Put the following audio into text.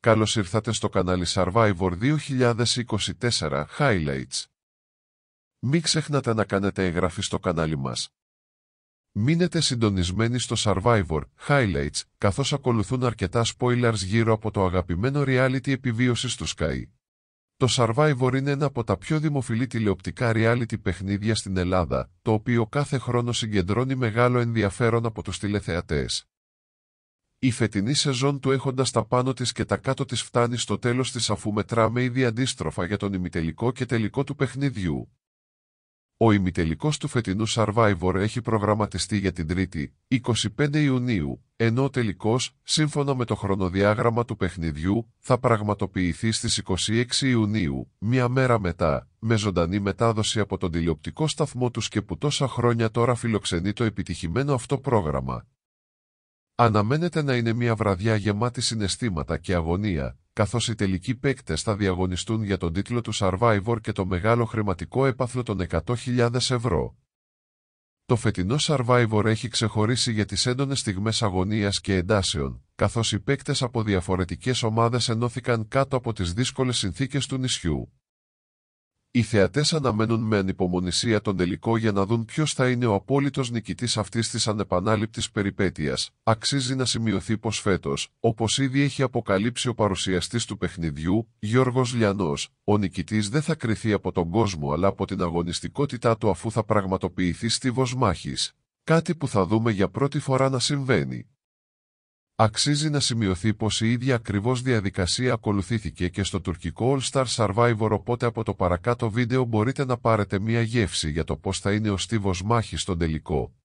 Καλώς ήρθατε στο κανάλι Survivor 2024 Highlights. Μην ξεχνάτε να κάνετε εγγραφή στο κανάλι μας. Μείνετε συντονισμένοι στο Survivor Highlights, καθώς ακολουθούν αρκετά spoilers γύρω από το αγαπημένο reality επιβίωσης του Sky. Το Survivor είναι ένα από τα πιο δημοφιλή τηλεοπτικά reality παιχνίδια στην Ελλάδα, το οποίο κάθε χρόνο συγκεντρώνει μεγάλο ενδιαφέρον από τους τηλεθεατές. Η φετινή σεζόν του έχοντας τα πάνω της και τα κάτω της φτάνει στο τέλος της αφού μετράμε ήδη αντίστροφα για τον ημιτελικό και τελικό του παιχνιδιού. Ο ημιτελικός του φετινού Survivor έχει προγραμματιστεί για την 3η, 25 Ιουνίου, ενώ ο τελικός, σύμφωνα με το χρονοδιάγραμμα του παιχνιδιού, θα πραγματοποιηθεί στις 26 Ιουνίου, μία μέρα μετά, με ζωντανή μετάδοση από τον τηλεοπτικό σταθμό τους και που τόσα χρόνια τώρα φιλοξενεί το επιτυχημένο αυτό πρόγραμμα. Αναμένεται να είναι μια βραδιά γεμάτη συναισθήματα και αγωνία, καθώς οι τελικοί παίκτες θα διαγωνιστούν για τον τίτλο του Survivor και το μεγάλο χρηματικό έπαθλο των 100.000 ευρώ. Το φετινό Survivor έχει ξεχωρίσει για τις έντονες στιγμές αγωνίας και εντάσεων, καθώς οι παίκτες από διαφορετικές ομάδες ενώθηκαν κάτω από τις δύσκολες συνθήκες του νησιού. Οι θεατές αναμένουν με ανυπομονησία τον τελικό για να δουν ποιος θα είναι ο απόλυτος νικητής αυτής της ανεπανάληπτης περιπέτειας. Αξίζει να σημειωθεί πως φέτος, όπως ήδη έχει αποκαλύψει ο παρουσιαστής του παιχνιδιού, Γιώργος Λιανός, ο νικητής δεν θα κρυθεί από τον κόσμο αλλά από την αγωνιστικότητά του αφού θα πραγματοποιηθεί στίβος μάχης. Κάτι που θα δούμε για πρώτη φορά να συμβαίνει. Αξίζει να σημειωθεί πως η ίδια ακριβώς διαδικασία ακολουθήθηκε και στο τουρκικό All Star Survivor οπότε από το παρακάτω βίντεο μπορείτε να πάρετε μία γεύση για το πώς θα είναι ο στίβος μάχης στον τελικό.